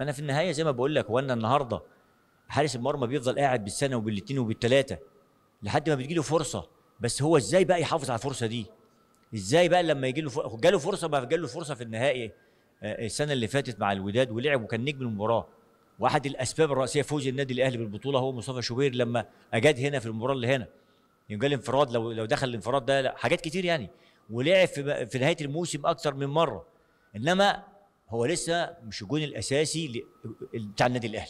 فانا في النهايه زي ما بقول لك وانا النهارده حارس المرمى بيفضل قاعد بالسنه وبالاثنين وبالثلاثه لحد ما بتجيله فرصه بس هو ازاي بقى يحافظ على الفرصه دي ازاي بقى لما يجي له جاله فرصه بقى جاله فرصه في النهائي آه، آه، السنه اللي فاتت مع الوداد ولعب وكان نجم المباراه واحد الاسباب الرئيسيه فوز النادي الاهلي بالبطوله هو مصطفى شوبير لما اجاد هنا في المباراه اللي هنا يبقى يعني الانفراد لو لو دخل الانفراد ده لا حاجات كتير يعني ولعب في, نهايه الموسم اكثر من مره انما هو لسه مش الجون الاساسي بتاع النادي الاهلي